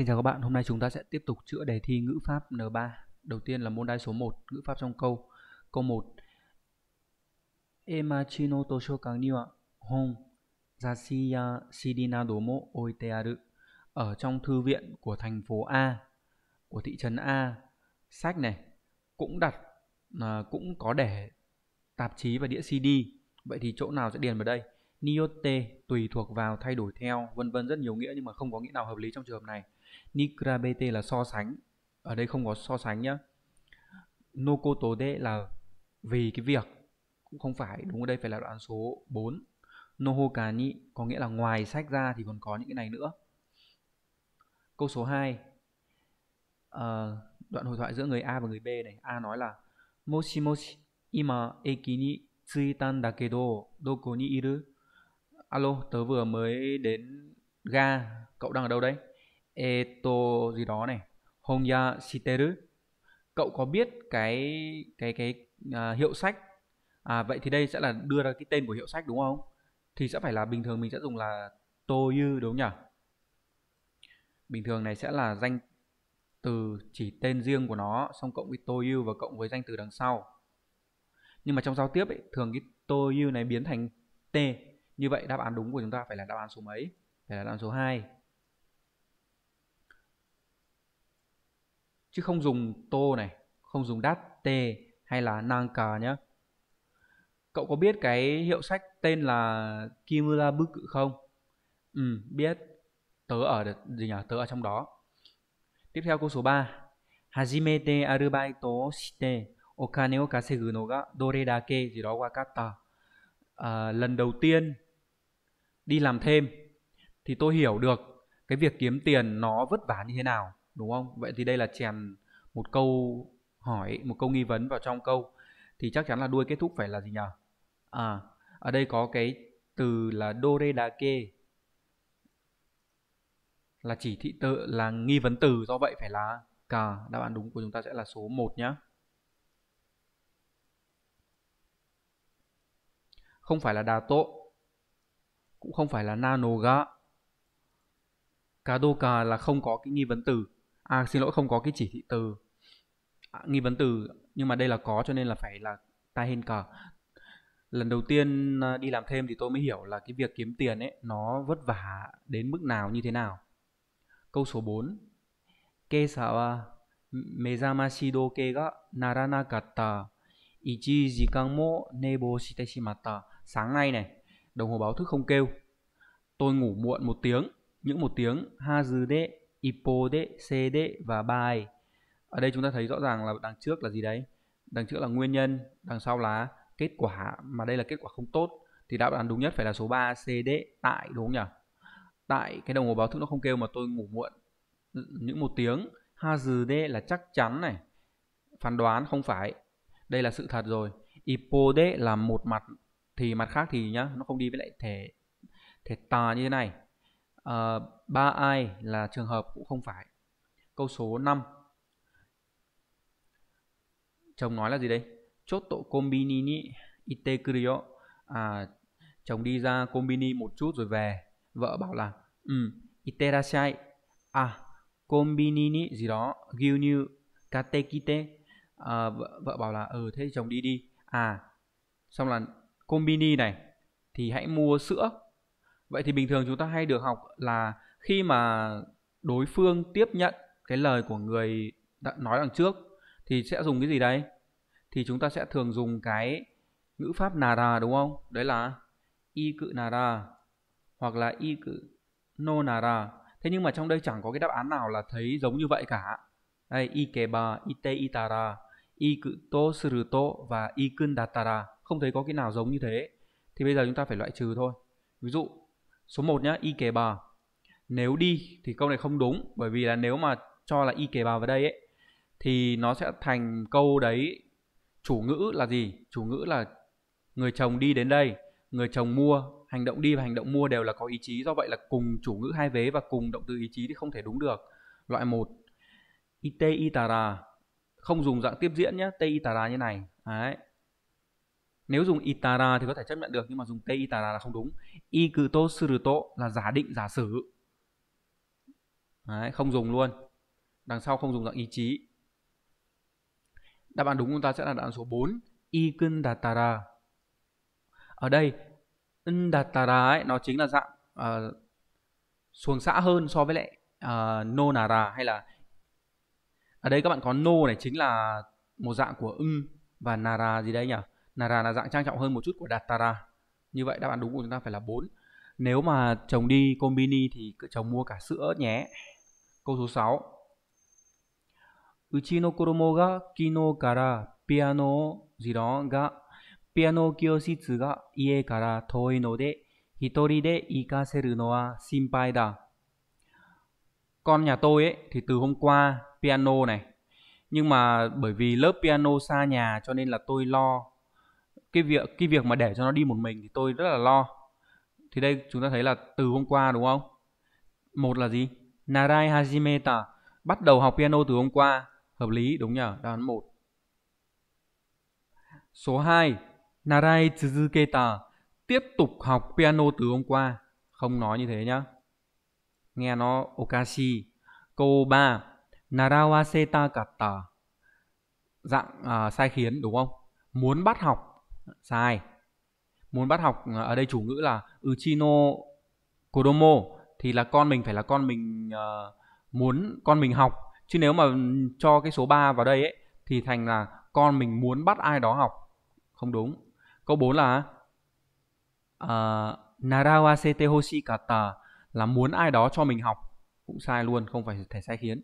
Xin chào các bạn, hôm nay chúng ta sẽ tiếp tục chữa đề thi ngữ pháp N3. Đầu tiên là môn đai số 1, ngữ pháp trong câu. Câu 1. Emachi no toshokan ni wa hon zashi ya CD nado mo oite aru. Ở trong thư viện của thành phố A, của thị trấn A, sách này cũng đặt à, cũng có để tạp chí và đĩa CD. Vậy thì chỗ nào sẽ điền vào đây? Niyote tùy thuộc vào thay đổi theo, vân vân rất nhiều nghĩa nhưng mà không có nghĩa nào hợp lý trong trường hợp này Nikra BT là so sánh ở đây không có so sánh nhá Nokoto de là vì cái việc cũng không phải đúng ở đây phải là đoạn số 4 Nohokani có nghĩa là ngoài sách ra thì còn có những cái này nữa câu số 2 à, ờ, đoạn hội thoại giữa người A và người B này A nói là Moshi moshi ima eki ni tsuitan dakedo doko ni iru Alo, tớ vừa mới đến ga, cậu đang ở đâu đấy? eto gì đó này honya shiteru cậu có biết cái cái cái à, hiệu sách à vậy thì đây sẽ là đưa ra cái tên của hiệu sách đúng không thì sẽ phải là bình thường mình sẽ dùng là toyu đúng nhỉ bình thường này sẽ là danh từ chỉ tên riêng của nó xong cộng với toyu và cộng với danh từ đằng sau nhưng mà trong giao tiếp ấy, thường cái toyu này biến thành t như vậy đáp án đúng của chúng ta phải là đáp án số mấy phải là đáp án số 2 chứ không dùng tô này không dùng đát t hay là nang cà nhé cậu có biết cái hiệu sách tên là kimura bức không ừ biết tớ ở gì nhỉ tớ ở trong đó tiếp theo câu số 3 hajimete arubaito shite okane o kasegu no ga dore dake gì đó wakata à, lần đầu tiên đi làm thêm thì tôi hiểu được cái việc kiếm tiền nó vất vả như thế nào đúng không vậy thì đây là chèn một câu hỏi một câu nghi vấn vào trong câu thì chắc chắn là đuôi kết thúc phải là gì nhỉ à ở đây có cái từ là doredake là chỉ thị tự là nghi vấn từ do vậy phải là cả đáp án đúng của chúng ta sẽ là số 1 nhé không phải là đà tộ cũng không phải là nanoga kadoka là không có cái nghi vấn từ à xin lỗi không có cái chỉ thị từ à, nghi vấn từ nhưng mà đây là có cho nên là phải là ta hên cờ lần đầu tiên à, đi làm thêm thì tôi mới hiểu là cái việc kiếm tiền ấy nó vất vả đến mức nào như thế nào câu số 4 kê sa mezamashido ke ga naranakatta ichi jikan mo nebo shite shimatta sáng nay này đồng hồ báo thức không kêu tôi ngủ muộn một tiếng những một tiếng ha dư đệ ipode, cd và by. Ở đây chúng ta thấy rõ ràng là đằng trước là gì đấy? Đằng trước là nguyên nhân, đằng sau là kết quả mà đây là kết quả không tốt thì đáp án đúng nhất phải là số 3 cd tại đúng không nhỉ? Tại cái đồng hồ báo thức nó không kêu mà tôi ngủ muộn những một tiếng. Ha, D là chắc chắn này. Phán đoán không phải. Đây là sự thật rồi. Ipode là một mặt thì mặt khác thì nhá, nó không đi với lại thể thể tà như thế này Ờ, ba 3 ai là trường hợp cũng không phải câu số 5 chồng nói là gì đây chốt tổ combini ni ite kurio à, chồng đi ra combini một chút rồi về vợ bảo là ừ ite rashai à combini ni gì đó gyunyu katekite à, vợ, vợ bảo là ừ thế chồng đi đi à xong là combini này thì hãy mua sữa vậy thì bình thường chúng ta hay được học là khi mà đối phương tiếp nhận cái lời của người đã nói đằng trước thì sẽ dùng cái gì đấy thì chúng ta sẽ thường dùng cái ngữ pháp nara đúng không đấy là y cự nara hoặc là y cự no nara thế nhưng mà trong đây chẳng có cái đáp án nào là thấy giống như vậy cả đây y kề keba y itara y cự to suru to và y kun datara không thấy có cái nào giống như thế thì bây giờ chúng ta phải loại trừ thôi ví dụ Số 1 nhá, y kề bờ. Nếu đi thì câu này không đúng bởi vì là nếu mà cho là y kề bờ vào đây ấy thì nó sẽ thành câu đấy chủ ngữ là gì? Chủ ngữ là người chồng đi đến đây, người chồng mua, hành động đi và hành động mua đều là có ý chí do vậy là cùng chủ ngữ hai vế và cùng động từ ý chí thì không thể đúng được. Loại 1. Ite itara không dùng dạng tiếp diễn nhé, te itara như này. Đấy, nếu dùng itara thì có thể chấp nhận được nhưng mà dùng te itara là không đúng ikuto suruto là giả định giả sử Đấy, không dùng luôn đằng sau không dùng dạng ý chí đáp án đúng chúng ta sẽ là đáp án số 4 ikun datara ở đây undatara ấy nó chính là dạng uh, xuồng xã hơn so với lại uh, Nonara hay là ở đây các bạn có No này chính là một dạng của ưng và Nara gì đấy nhỉ? Nara là dạng trang trọng hơn một chút của datara Như vậy đáp án đúng của chúng ta phải là 4. Nếu mà chồng đi Combini thì chồng mua cả sữa nhé. Câu số 6. Uchi no koromo ga kino kara piano gì đó ga piano kyoshitsu ga ie kara toi no de hitori de ikaseru no wa shinpai da. Con nhà tôi ấy thì từ hôm qua piano này nhưng mà bởi vì lớp piano xa nhà cho nên là tôi lo cái việc cái việc mà để cho nó đi một mình thì tôi rất là lo thì đây chúng ta thấy là từ hôm qua đúng không một là gì Narai Hajimeta bắt đầu học piano từ hôm qua hợp lý đúng nhỉ đáp một số 2 Narai Tsuzuketa tiếp tục học piano từ hôm qua không nói như thế nhá nghe nó okashi câu 3 Narawaseta katta dạng à, sai khiến đúng không muốn bắt học sai muốn bắt học ờ, ở đây chủ ngữ là uchino kodomo thì là con mình phải là con mình uh, muốn con mình học chứ nếu mà cho cái số 3 vào đây ấy thì thành là con mình muốn bắt ai đó học không đúng câu 4 là uh, ờ, narawasete hoshi kata là muốn ai đó cho mình học cũng sai luôn không phải thể sai khiến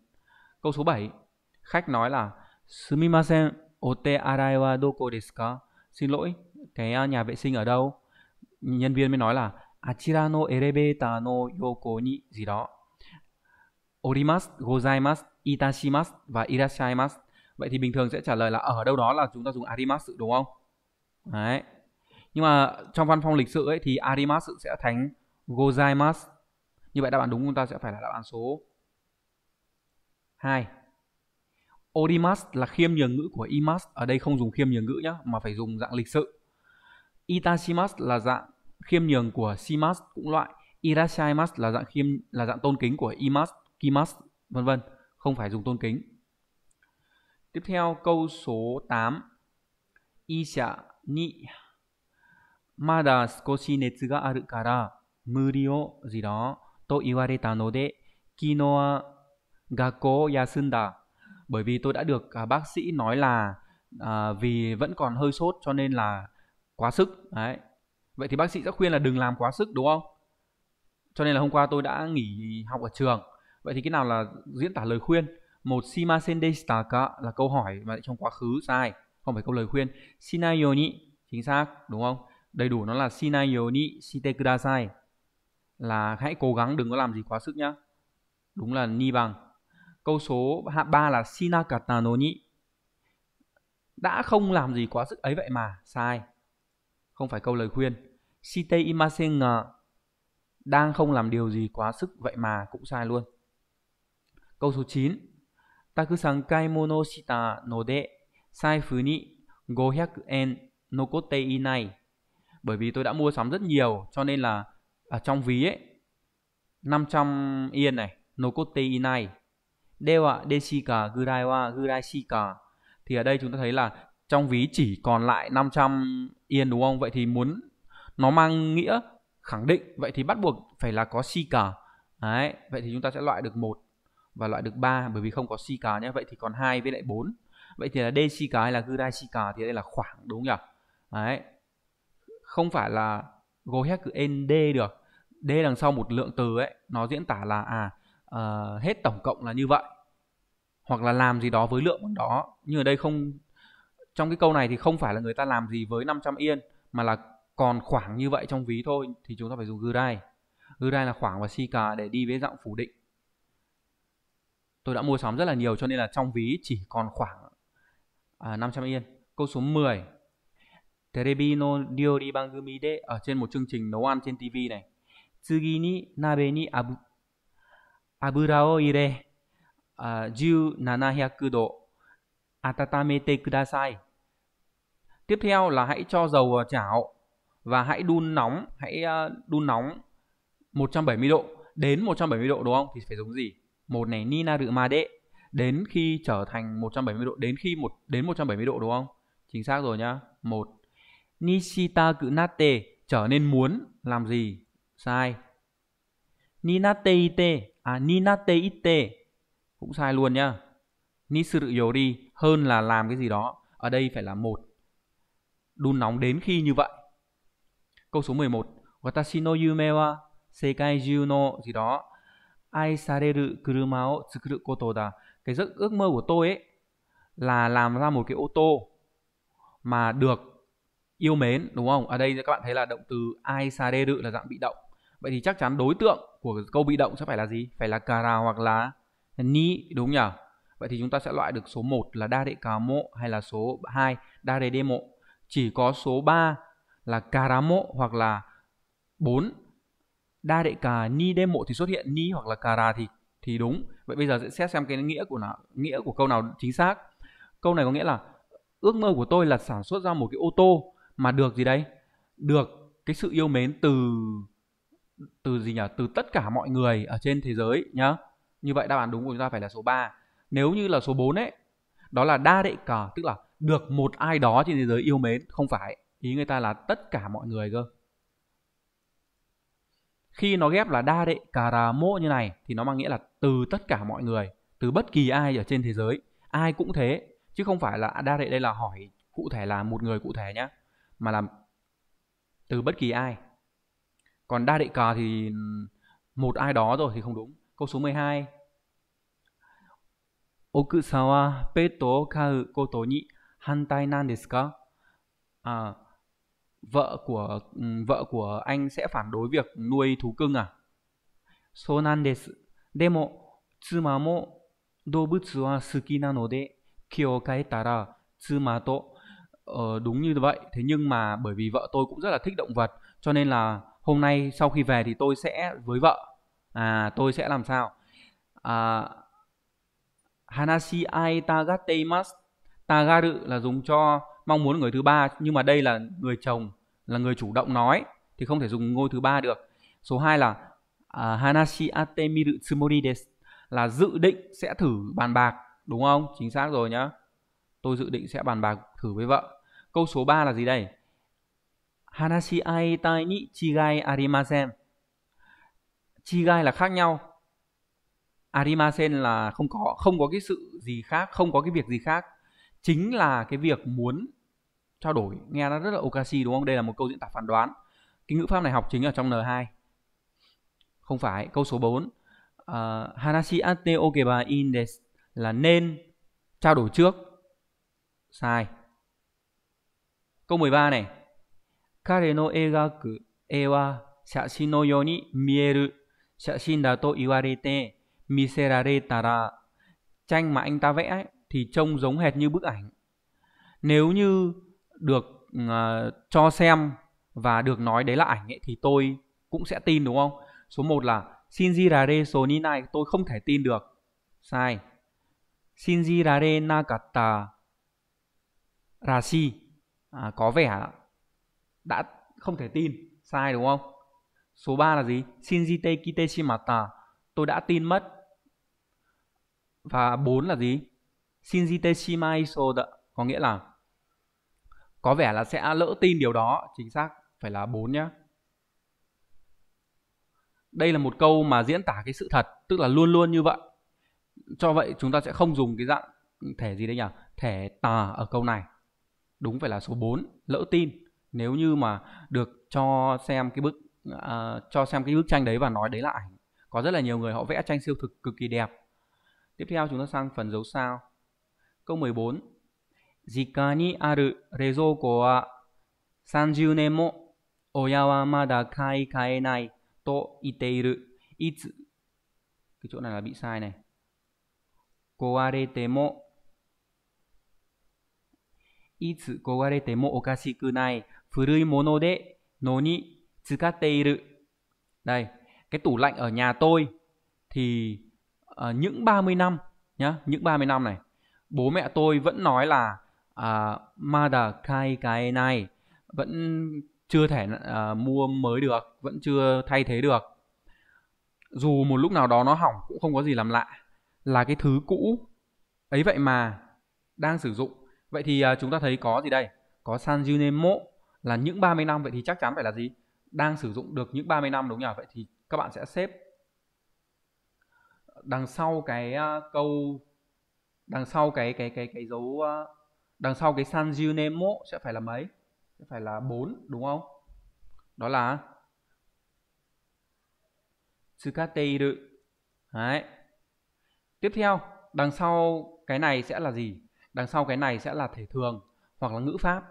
câu số 7 khách nói là sumimasen ote arai wa doko desu ka xin lỗi cái à, nhà vệ sinh ở đâu nhân viên mới nói là achira no elevator no yoko ni gì đó orimas gozaimas itashimas và irashaimas vậy thì bình thường sẽ trả lời là ở đâu đó là chúng ta dùng arimas đúng không đấy nhưng mà trong văn phòng lịch sự ấy thì arimas sẽ thành gozaimas như vậy đáp án đúng chúng ta sẽ phải là đáp án số 2 Odimas là khiêm nhường ngữ của Imas, ở đây không dùng khiêm nhường ngữ nhé, mà phải dùng dạng lịch sự. Itashimas là dạng khiêm nhường của Simas cũng loại, Irashaimas là dạng khiêm là dạng tôn kính của Imas, Kimas, vân vân, không phải dùng tôn kính. Tiếp theo câu số 8. Isha ni mada skoshi netsu ga aru kara muri o gì đó to iwareta no de kino wa gakko yasunda bởi vì tôi đã được à, bác sĩ nói là à, vì vẫn còn hơi sốt cho nên là quá sức đấy vậy thì bác sĩ sẽ khuyên là đừng làm quá sức đúng không cho nên là hôm qua tôi đã nghỉ học ở trường vậy thì cái nào là diễn tả lời khuyên một shimasen deshitaka là câu hỏi mà trong quá khứ sai không phải câu lời khuyên shinayo chính xác đúng không đầy đủ nó là shinayo ni shite kudasai là hãy cố gắng đừng có làm gì quá sức nhá đúng là ni bằng câu số 3 là Shinakata no ni đã không làm gì quá sức ấy vậy mà sai không phải câu lời khuyên shite imasen ga đang không làm điều gì quá sức vậy mà cũng sai luôn câu số 9 takusan kaimono shita no de sai phứ ni 500 en nokote inai bởi vì tôi đã mua sắm rất nhiều cho nên là ở à, trong ví ấy 500 yên này nokote inai dewa deshika guraiwa guraishika thì ở đây chúng ta thấy là trong ví chỉ còn lại 500 yên đúng không? Vậy thì muốn nó mang nghĩa khẳng định vậy thì bắt buộc phải là có shika. Đấy, vậy thì chúng ta sẽ loại được một và loại được 3 bởi vì không có shika nhé. Vậy thì còn hai với lại 4. Vậy thì là D deshika hay là guraishika thì đây là khoảng đúng nhỉ? Đấy. Không phải là gohek cứ nd được. D đằng sau một lượng từ ấy nó diễn tả là à uh, hết tổng cộng là như vậy hoặc là làm gì đó với lượng con đó nhưng ở đây không trong cái câu này thì không phải là người ta làm gì với 500 yên mà là còn khoảng như vậy trong ví thôi thì chúng ta phải dùng grai grai là khoảng và si cà để đi với dạng phủ định tôi đã mua sắm rất là nhiều cho nên là trong ví chỉ còn khoảng à, 500 yên câu số 10 Terebino dio di bangumi de ở trên một chương trình nấu ăn trên TV này Tsugi ni nabe ni abu 油を入れ、1700 độ, atatamete kudasai. Tiếp theo là hãy cho dầu vào chảo và hãy đun nóng, hãy à, đun nóng 170 độ đến 170 độ đúng không? Thì phải dùng gì? Một này nina ninarumade đến khi trở thành 170 độ, đến khi một đến 170 độ đúng không? Chính xác rồi nhá. Một Nishita kunate trở nên muốn làm gì? Sai. Ninate ite. À ninate ite. Cũng sai luôn nhá. Nisuru yori hơn là làm cái gì đó. Ở đây phải là một. Đun nóng đến khi như vậy. Câu số 11. Watashi no yume wa sekai jiu no gì đó ai sareru kuruma o tsukuru koto da. Cái giấc ước mơ của tôi ấy là làm ra một cái ô tô mà được yêu mến đúng không? Ở đây các bạn thấy là động từ ai sareru là dạng bị động Vậy thì chắc chắn đối tượng của câu bị động sẽ phải là gì? Phải là kara hoặc là ni đúng nhỉ? Vậy thì chúng ta sẽ loại được số 1 là đa đệ cà mộ hay là số 2 đa đề đê mộ. Chỉ có số 3 là kara mộ hoặc là 4 đa đệ cà ni đê mộ thì xuất hiện ni hoặc là kara thì thì đúng. Vậy bây giờ sẽ xét xem cái nghĩa của nó, nghĩa của câu nào chính xác. Câu này có nghĩa là ước mơ của tôi là sản xuất ra một cái ô tô mà được gì đấy? Được cái sự yêu mến từ từ gì nhỉ từ tất cả mọi người ở trên thế giới nhá như vậy đáp án đúng của chúng ta phải là số 3 nếu như là số 4 ấy đó là đa đệ cờ tức là được một ai đó trên thế giới yêu mến không phải ý người ta là tất cả mọi người cơ khi nó ghép là đa đệ cà rà mô như này thì nó mang nghĩa là từ tất cả mọi người từ bất kỳ ai ở trên thế giới ai cũng thế chứ không phải là đa đệ đây là hỏi cụ thể là một người cụ thể nhá mà là từ bất kỳ ai còn đa đệ cờ thì một ai đó rồi thì không đúng câu số 12 Okusawa peto kau koto ni hantai nan desu ka? À, vợ của ừ, vợ của anh sẽ phản đối việc nuôi thú cưng à? So nan desu. Demo tsuma mo dobutsu wa suki nanode kyo kaetara tsuma to Ờ, đúng như vậy thế nhưng mà bởi vì vợ tôi cũng rất là thích động vật cho nên là hôm nay sau khi về thì tôi sẽ với vợ à tôi sẽ làm sao à, hanashi ai tagatemasu tagaru là dùng cho mong muốn người thứ ba nhưng mà đây là người chồng là người chủ động nói thì không thể dùng ngôi thứ ba được số 2 là uh, hanashi atemiru tsumori desu là dự định sẽ thử bàn bạc đúng không chính xác rồi nhá tôi dự định sẽ bàn bạc thử với vợ câu số 3 là gì đây Hanashi ai tai ni chigai arimasen. Chigai là khác nhau. Arimasen là không có, không có cái sự gì khác, không có cái việc gì khác. Chính là cái việc muốn trao đổi, nghe nó rất là okashi đúng không? Đây là một câu diễn tả phán đoán. Cái ngữ pháp này học chính ở trong N2. Không phải, câu số 4. Uh, à, Hanashi atte okeba in desu là nên trao đổi trước. Sai. Câu 13 này, 彼の描く絵は写真のように見える写真だと言われて見せられたら tranh mà anh ta vẽ thì trông giống hệt như bức ảnh nếu như được uh, cho xem và được nói đấy là ảnh ấy, thì tôi cũng sẽ tin đúng không số 1 là Shinji rare so ni nai tôi không thể tin được sai Shinji rare nakata rashi à, có vẻ đã không thể tin sai đúng không số 3 là gì shinjite kiteshimata tôi đã tin mất và 4 là gì shinjite shimai soda có nghĩa là có vẻ là sẽ lỡ tin điều đó chính xác phải là 4 nhé đây là một câu mà diễn tả cái sự thật tức là luôn luôn như vậy cho vậy chúng ta sẽ không dùng cái dạng thẻ gì đấy nhỉ thẻ tà ở câu này đúng phải là số 4 lỡ tin nếu như mà được cho xem cái bức uh, cho xem cái bức tranh đấy và nói đấy là ảnh có rất là nhiều người họ vẽ tranh siêu thực cực kỳ đẹp tiếp theo chúng ta sang phần dấu sao câu 14 Jika ni aru rezoko wa 30 nen mo oya wa mada kai kaenai to iru itsu cái chỗ này là bị sai này koarete mo itsu koarete mo okashiku nai Mono 古いもので nó ni tsukatteiru. Đây, cái tủ lạnh ở nhà tôi thì uh, những 30 năm nhá, những 30 năm này, bố mẹ tôi vẫn nói là uh, mada kai cái này vẫn chưa thể uh, mua mới được, vẫn chưa thay thế được. Dù một lúc nào đó nó hỏng cũng không có gì làm lạ, là cái thứ cũ ấy vậy mà đang sử dụng. Vậy thì uh, chúng ta thấy có gì đây? Có sanjunemo là những 30 năm vậy thì chắc chắn phải là gì? Đang sử dụng được những 30 năm đúng không nhỉ? Vậy thì các bạn sẽ xếp đằng sau cái à, câu đằng sau cái cái cái cái dấu à, đằng sau cái Sanji Nemo sẽ phải là mấy? Sẽ phải là 4 đúng không? Đó là Tsukateiru. Đấy. Tiếp theo, đằng sau cái này sẽ là gì? Đằng sau cái này sẽ là thể thường hoặc là ngữ pháp.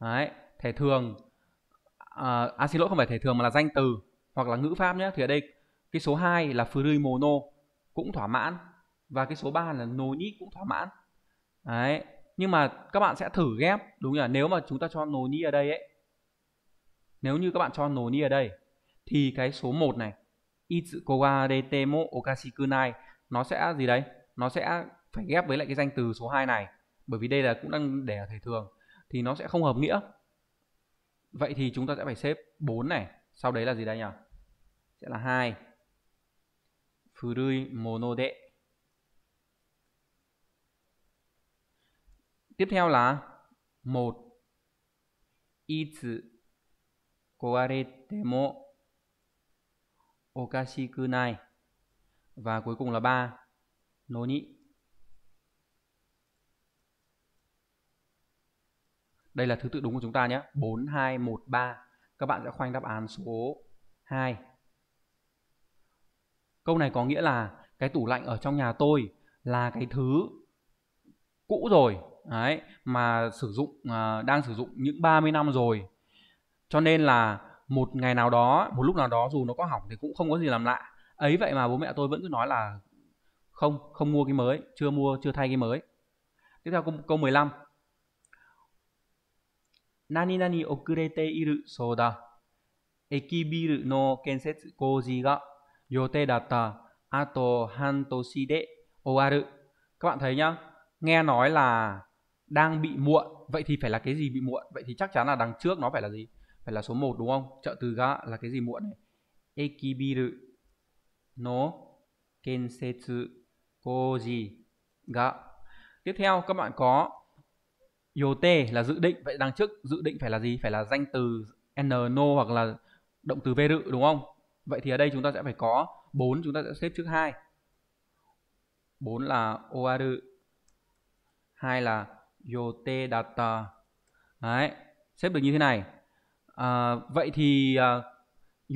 Đấy, thể thường à, à xin lỗi không phải thể thường mà là danh từ hoặc là ngữ pháp nhé thì ở đây cái số 2 là free mono cũng thỏa mãn và cái số 3 là nonic cũng thỏa mãn đấy nhưng mà các bạn sẽ thử ghép đúng nhỉ nếu mà chúng ta cho noni ở đây ấy nếu như các bạn cho noni ở đây thì cái số 1 này itsuko detemo okashikunai nó sẽ gì đấy nó sẽ phải ghép với lại cái danh từ số 2 này bởi vì đây là cũng đang để ở thể thường thì nó sẽ không hợp nghĩa Vậy thì chúng ta sẽ phải xếp 4 này, sau đấy là gì đây nhỉ? Sẽ là 2. Furui monode. Tiếp theo là 1. Itsu koarete mo okashikunai. Và cuối cùng là 3. Noni Đây là thứ tự đúng của chúng ta nhé. 4, 2, 1, 3. Các bạn sẽ khoanh đáp án số 2. Câu này có nghĩa là cái tủ lạnh ở trong nhà tôi là cái thứ cũ rồi. Đấy, mà sử dụng à, đang sử dụng những 30 năm rồi. Cho nên là một ngày nào đó, một lúc nào đó dù nó có hỏng thì cũng không có gì làm lạ. Ấy vậy mà bố mẹ tôi vẫn cứ nói là không, không mua cái mới, chưa mua, chưa thay cái mới. Tiếp theo câu, câu 15. 何々遅れているそうだ。駅ビルの建設工事が予定だった。あと半年で終わる. Các bạn thấy nhá, nghe nói là đang bị muộn. Vậy thì phải là cái gì bị muộn? Vậy thì chắc chắn là đằng trước nó phải là gì? Phải là số 1 đúng không? Trợ từ ga là cái gì muộn này? Eki biru no kensetsu koji ga. Tiếp theo các bạn có Yote là dự định vậy đằng trước dự định phải là gì phải là danh từ n no hoặc là động từ verự đúng không vậy thì ở đây chúng ta sẽ phải có bốn chúng ta sẽ xếp trước hai bốn là oaru hai là yote data đấy xếp được như thế này à, vậy thì uh, à,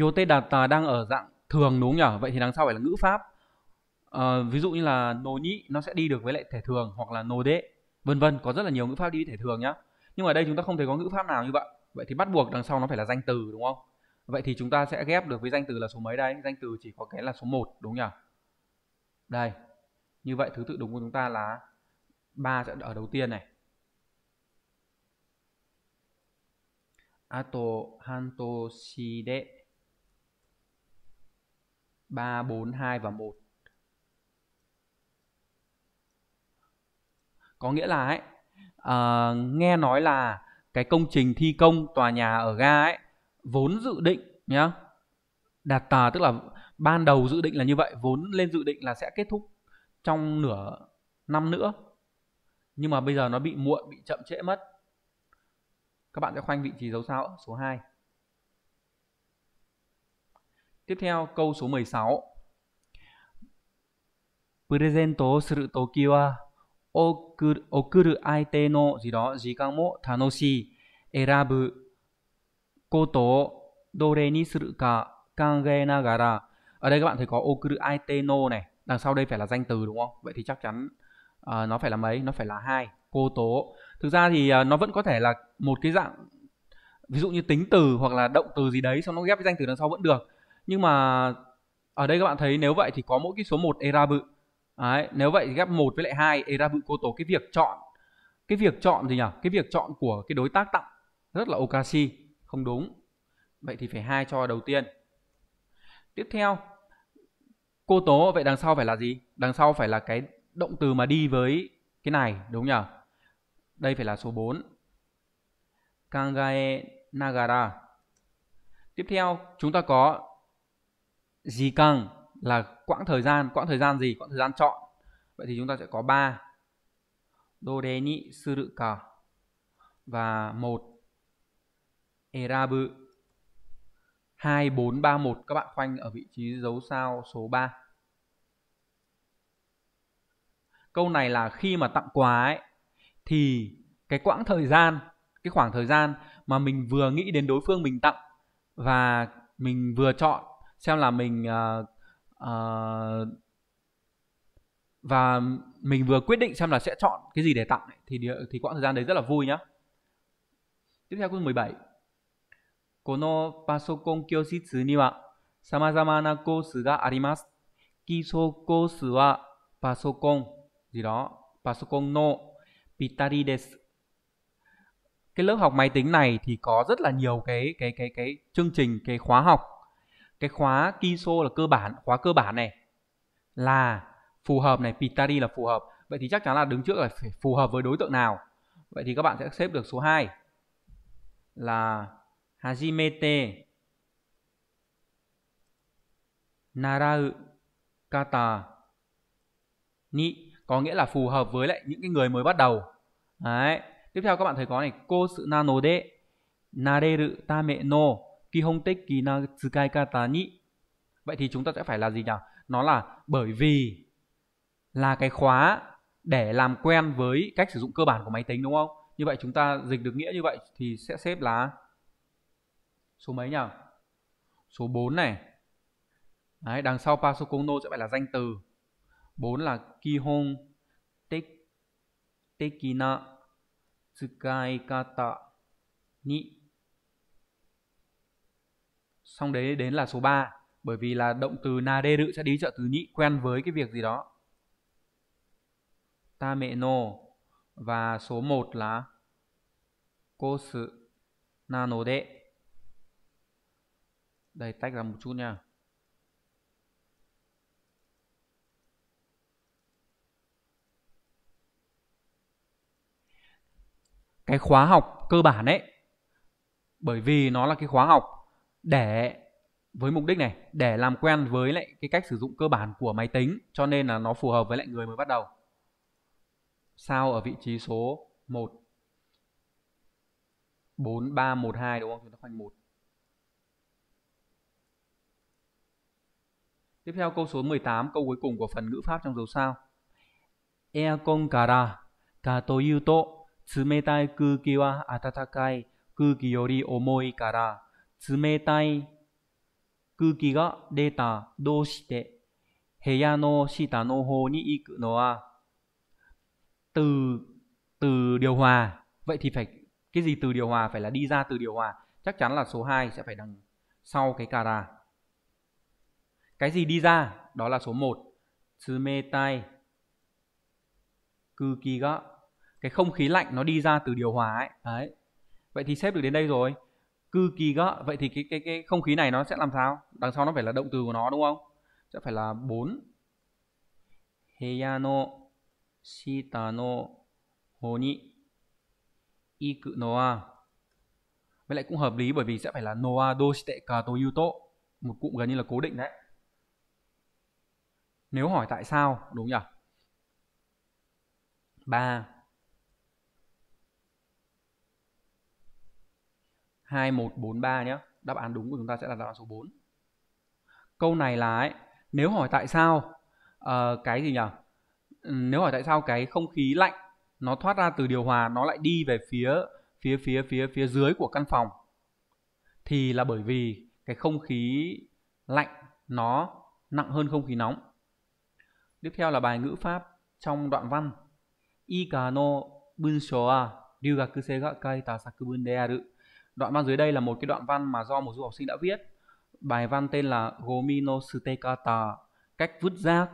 yote data đang ở dạng thường đúng nhỉ vậy thì đằng sau phải là ngữ pháp à, ví dụ như là nô nhĩ nó sẽ đi được với lại thể thường hoặc là nô đế vân vân có rất là nhiều ngữ pháp đi thể thường nhá nhưng mà ở đây chúng ta không thấy có ngữ pháp nào như vậy vậy thì bắt buộc đằng sau nó phải là danh từ đúng không vậy thì chúng ta sẽ ghép được với danh từ là số mấy đây danh từ chỉ có cái là số 1 đúng nhỉ đây như vậy thứ tự đúng của chúng ta là ba sẽ ở đầu tiên này ato hanto shide ba bốn hai và một có nghĩa là ấy à, nghe nói là cái công trình thi công tòa nhà ở ga ấy vốn dự định nhá đạt tà tức là ban đầu dự định là như vậy vốn lên dự định là sẽ kết thúc trong nửa năm nữa nhưng mà bây giờ nó bị muộn bị chậm trễ mất các bạn sẽ khoanh vị trí dấu sao số 2 tiếp theo câu số 16 Presento sự Tokyo 送る相手の時間も楽しい。選ぶことをどれにするか考えながら。Ở đây các bạn thấy có okuru aiteno này. Đằng sau đây phải là danh từ đúng không? Vậy thì chắc chắn uh, nó phải là mấy? Nó phải là hai. Cô tố. Thực ra thì uh, nó vẫn có thể là một cái dạng ví dụ như tính từ hoặc là động từ gì đấy xong nó ghép với danh từ đằng sau vẫn được. Nhưng mà ở đây các bạn thấy nếu vậy thì có mỗi cái số 1 erabu Đấy, nếu vậy thì ghép một với lại hai ấy ra hữu cô tố cái việc chọn cái việc chọn gì nhỉ? Cái việc chọn của cái đối tác tặng rất là okashi, không đúng. Vậy thì phải hai cho đầu tiên. Tiếp theo cô tố vậy đằng sau phải là gì? Đằng sau phải là cái động từ mà đi với cái này đúng nhỉ? Đây phải là số 4. Kangae nagara. Tiếp theo chúng ta có gì jikang là quãng thời gian quãng thời gian gì quãng thời gian chọn vậy thì chúng ta sẽ có ba đô đê nhị sư rự cờ và một era bự hai bốn ba một các bạn khoanh ở vị trí dấu sao số 3 câu này là khi mà tặng quà ấy thì cái quãng thời gian cái khoảng thời gian mà mình vừa nghĩ đến đối phương mình tặng và mình vừa chọn xem là mình uh, Ờ, và mình vừa quyết định xem là sẽ chọn cái gì để tặng ấy, thì thì quãng thời gian đấy rất là vui nhá tiếp theo câu 17このパソコン教室には様々なコースがあります。基礎コースはパソコン gì đó, パソコンのぴったりです。Cái lớp học máy tính này thì có rất là nhiều cái cái cái cái chương trình cái khóa học cái khóa kiso là cơ bản khóa cơ bản này là phù hợp này pitari là phù hợp vậy thì chắc chắn là đứng trước là phải phù hợp với đối tượng nào vậy thì các bạn sẽ xếp được số 2 là hajimete narau kata ni có nghĩa là phù hợp với lại những cái người mới bắt đầu đấy tiếp theo các bạn thấy có này cô sự nano de nareru tame no kỳ hông tsukai kata nhị vậy thì chúng ta sẽ phải là gì nhỉ nó là bởi vì là cái khóa để làm quen với cách sử dụng cơ bản của máy tính đúng không như vậy chúng ta dịch được nghĩa như vậy thì sẽ xếp là số mấy nhỉ số 4 này Đấy, đằng sau pasokono sẽ phải là danh từ 4 là kihon tekina tsukai kata ni xong đấy đến là số 3 bởi vì là động từ na đê rự sẽ đi trợ từ nhị quen với cái việc gì đó ta mẹ nô và số 1 là cô sự na nô đệ đây tách ra một chút nha cái khóa học cơ bản ấy bởi vì nó là cái khóa học để với mục đích này để làm quen với lại cái cách sử dụng cơ bản của máy tính cho nên là nó phù hợp với lại người mới bắt đầu sao ở vị trí số 1 4 3 1 2 đúng không chúng ta khoanh 1 Tiếp theo câu số 18 câu cuối cùng của phần ngữ pháp trong dấu sao Aircon kara katoyu to tsumetai kuki wa atatakai kuki yori omoi kara 冷たい空気が出た。どうして部屋の下の方に行くのは từ từ từ điều hòa. Vậy thì phải cái gì từ điều hòa phải là đi ra từ điều hòa. Chắc chắn là số 2 sẽ phải đằng sau cái cara. Cái gì đi ra? Đó là số 1. Tsumetai kuki ga. Cái không khí lạnh nó đi ra từ điều hòa ấy. Đấy. Vậy thì xếp được đến đây rồi cư kỳ gỡ vậy thì cái cái cái không khí này nó sẽ làm sao đằng sau nó phải là động từ của nó đúng không sẽ phải là bốn heyano shita no honi iku no với lại cũng hợp lý bởi vì sẽ phải là noa wa doshite ka to yuto một cụm gần như là cố định đấy nếu hỏi tại sao đúng nhỉ ba 2143 nhé. Đáp án đúng của chúng ta sẽ là đáp án số 4. Câu này là ấy, nếu hỏi tại sao uh, cái gì nhỉ? Ừ, nếu hỏi tại sao cái không khí lạnh nó thoát ra từ điều hòa nó lại đi về phía phía phía phía phía dưới của căn phòng thì là bởi vì cái không khí lạnh nó nặng hơn không khí nóng. Tiếp theo là bài ngữ pháp trong đoạn văn. Ika no bunsho wa ryugaku ga kaita sakubun de aru. Đoạn văn dưới đây là một cái đoạn văn mà do một du học sinh đã viết. Bài văn tên là Gomino Sutekata cách vứt rác.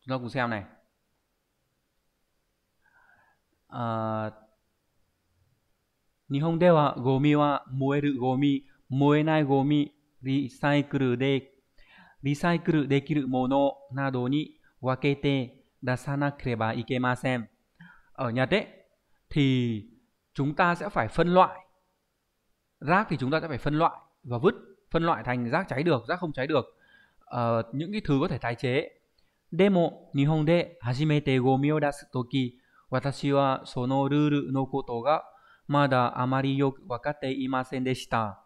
Chúng ta cùng xem này. Uh, à, Nihon de wa gomi wa moeru gomi, moenai gomi, recycle de リサイクルできるものなどに分けて出さなければいけません。Ở Nhật ấy, thì chúng ta sẽ phải phân loại rác thì chúng ta sẽ phải phân loại và vứt phân loại thành rác cháy được rác không cháy được uh, những cái thứ có thể tái chế Demo でも日本で初めてゴミを出すとき私はそのルールのことがまだあまりよく分かっていませんでした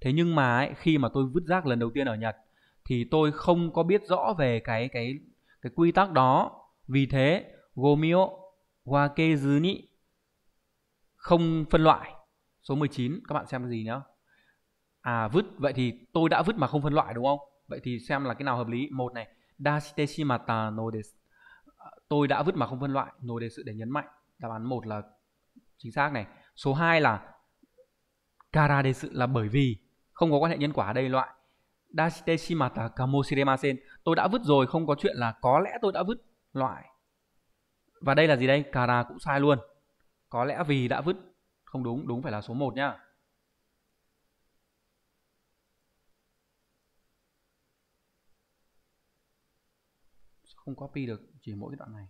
thế nhưng mà ấy, khi mà tôi vứt rác lần đầu tiên ở Nhật thì tôi không có biết rõ về cái cái cái quy tắc đó vì thế gomio wa keizu ni không phân loại Số 19 các bạn xem cái gì nhá. À vứt, vậy thì tôi đã vứt mà không phân loại đúng không? Vậy thì xem là cái nào hợp lý. Một này, dashiteshimata no desu. À, tôi đã vứt mà không phân loại, no sự để nhấn mạnh. Đáp án một là chính xác này. Số 2 là kara sự là bởi vì không có quan hệ nhân quả ở đây loại. Dashiteshimata kamoshiremasen. Tôi đã vứt rồi, không có chuyện là có lẽ tôi đã vứt loại. Và đây là gì đây? Kara cũng sai luôn. Có lẽ vì đã vứt không đúng, đúng phải là số 1 nhá. Không copy được chỉ mỗi cái đoạn này.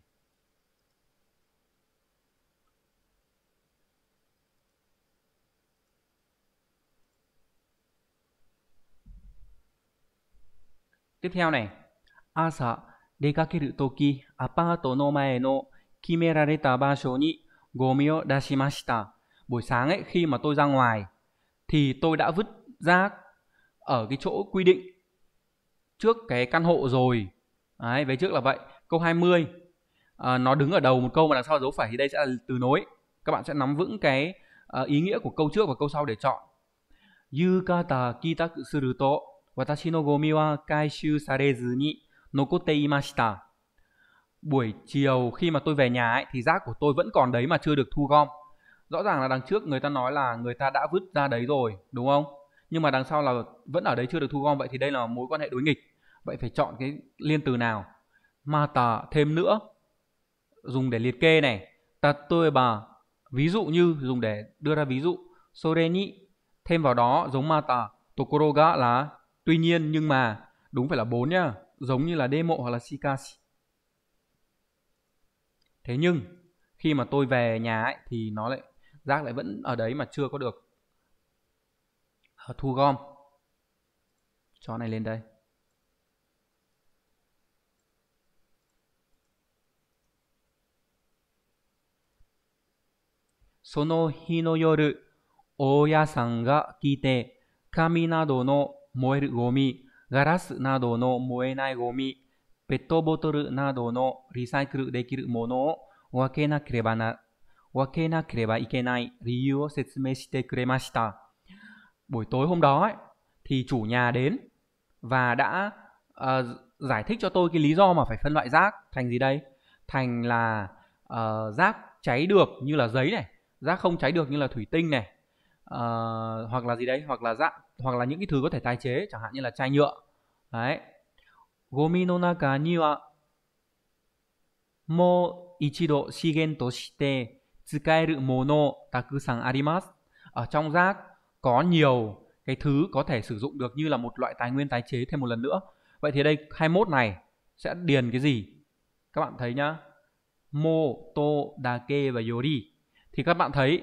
Tiếp theo này, asa 出かけるとき、アパートの前の決められた場所にゴミを出しました。buổi sáng ấy khi mà tôi ra ngoài thì tôi đã vứt rác ở cái chỗ quy định trước cái căn hộ rồi đấy về trước là vậy câu 20 à, ờ, nó đứng ở đầu một câu mà đằng sau dấu phẩy thì đây sẽ là từ nối các bạn sẽ nắm vững cái uh, ý nghĩa của câu trước và câu sau để chọn yukata kitaku suru to watashi no gomi wa kaishu sarezu ni nokote imashita buổi chiều khi mà tôi về nhà ấy, thì rác của tôi vẫn còn đấy mà chưa được thu gom rõ ràng là đằng trước người ta nói là người ta đã vứt ra đấy rồi đúng không nhưng mà đằng sau là vẫn ở đấy chưa được thu gom vậy thì đây là mối quan hệ đối nghịch vậy phải chọn cái liên từ nào mà ta thêm nữa dùng để liệt kê này ta tôi bà ví dụ như dùng để đưa ra ví dụ soreni thêm vào đó giống mata tokoro ga là tuy nhiên nhưng mà đúng phải là bốn nhá giống như là demo hoặc là shikashi thế nhưng khi mà tôi về nhà ấy, thì nó lại rác lại vẫn ở đấy mà chưa có được thu gom c h này lên đây その日の夜、大家さんが来て、紙などの燃えるゴミ、ガラスなどの燃えないゴミ、ペットボトルなどのリサイクルできるものを分けなければな分けなければいけない理由を説明してくれました。Buổi tối hôm đó ấy, thì chủ nhà đến và đã uh, giải thích cho tôi cái lý do mà phải phân loại rác thành gì đây? Thành là uh, rác cháy được như là giấy này, rác không cháy được như là thủy tinh này, uh, hoặc là gì đấy, hoặc là rác, hoặc là những cái thứ có thể tái chế, chẳng hạn như là chai nhựa. Đấy. Gomi no naka ni wa mo ichido shigen to Tsukaeru mono takusan arimasu. Ở trong rác có nhiều cái thứ có thể sử dụng được như là một loại tài nguyên tái chế thêm một lần nữa. Vậy thì đây 21 này sẽ điền cái gì? Các bạn thấy nhá. Mo, to, dake và yori. Thì các bạn thấy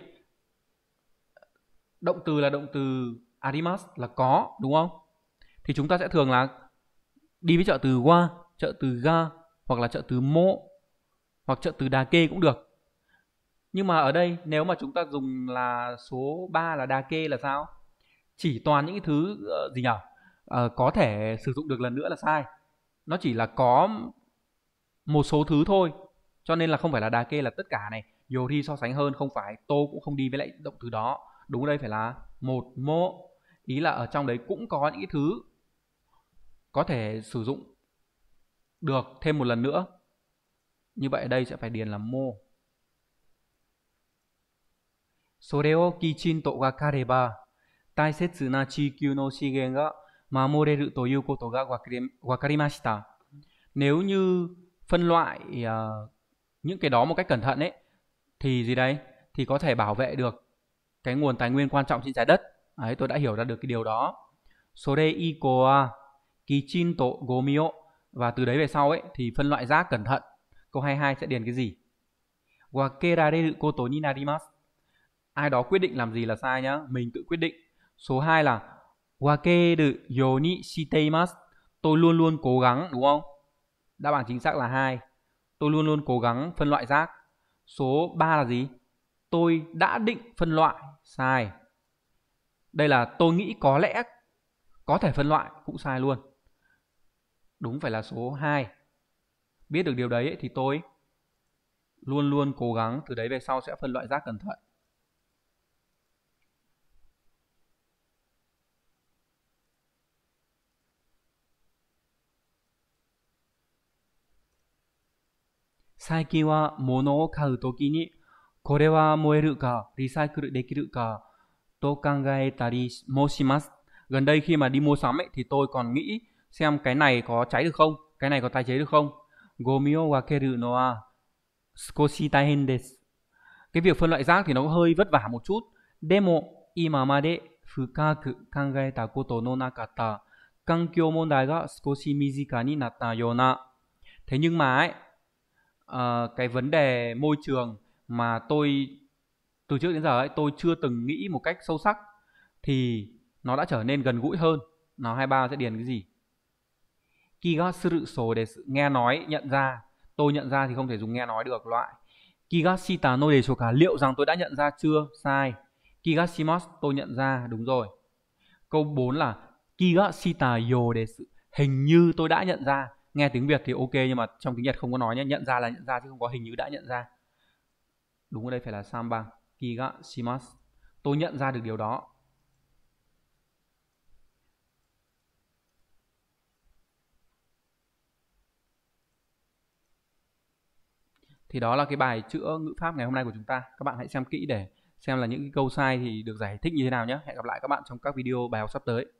động từ là động từ arimas là có đúng không? Thì chúng ta sẽ thường là đi với trợ từ wa, trợ từ ga hoặc là trợ từ mo hoặc trợ từ dake cũng được. Nhưng mà ở đây nếu mà chúng ta dùng là số 3 là đa kê là sao? Chỉ toàn những cái thứ uh, gì nhỉ? Uh, ờ, có thể sử dụng được lần nữa là sai. Nó chỉ là có một số thứ thôi. Cho nên là không phải là đa kê là tất cả này. Nhiều thi so sánh hơn không phải tô cũng không đi với lại động từ đó. Đúng đây phải là một mô Ý là ở trong đấy cũng có những cái thứ có thể sử dụng được thêm một lần nữa. Như vậy ở đây sẽ phải điền là mô. それをきちんと分かれば、大切な地球の資源が守れるということが分かりました。Nếu như phân loại uh, những cái đó một cách cẩn thận ấy, thì gì đấy? Thì có thể bảo vệ được cái nguồn tài nguyên quan trọng trên trái đất. Đấy, tôi đã hiểu ra được cái điều đó. Sore ikoa kichinto gomio và từ đấy về sau ấy thì phân loại rác cẩn thận. Câu 22 sẽ điền cái gì? Wakerareru koto ni narimasu ai đó quyết định làm gì là sai nhá mình tự quyết định số 2 là wakeru yoni shiteimasu tôi luôn luôn cố gắng đúng không đáp án chính xác là hai tôi luôn luôn cố gắng phân loại rác số 3 là gì tôi đã định phân loại sai đây là tôi nghĩ có lẽ có thể phân loại cũng sai luôn đúng phải là số 2 biết được điều đấy thì tôi luôn luôn cố gắng từ đấy về sau sẽ phân loại rác cẩn thận 最近は物を買うときに、これは燃えるか、リサイクルできるか、と考えたりもします。Gần đây khi mà đi mua sắm ấy, thì tôi còn nghĩ xem cái này có cháy được không, cái này có tái chế được không. Gomio wa keru no wa skoshi taihen desu. Cái việc phân loại rác thì nó hơi vất vả một chút. Demo imamade fukaku kangaeta koto no nakata. 環境問題が少し身近になったような。thế nhưng mà ấy, uh, cái vấn đề môi trường mà tôi từ trước đến giờ ấy tôi chưa từng nghĩ một cách sâu sắc thì nó đã trở nên gần gũi hơn nó hai ba sẽ điền cái gì kigasuru so để nghe nói nhận ra tôi nhận ra thì không thể dùng nghe nói được loại kigashita no để đề cả liệu rằng tôi đã nhận ra chưa sai kigashimas tôi nhận ra đúng rồi câu 4 là kigashita yo để sự hình như tôi đã nhận ra nghe tiếng việt thì ok nhưng mà trong tiếng nhật không có nói nhé nhận ra là nhận ra chứ không có hình như đã nhận ra đúng ở đây phải là samba kiga shimas tôi nhận ra được điều đó thì đó là cái bài chữa ngữ pháp ngày hôm nay của chúng ta các bạn hãy xem kỹ để xem là những câu sai thì được giải thích như thế nào nhé hẹn gặp lại các bạn trong các video bài học sắp tới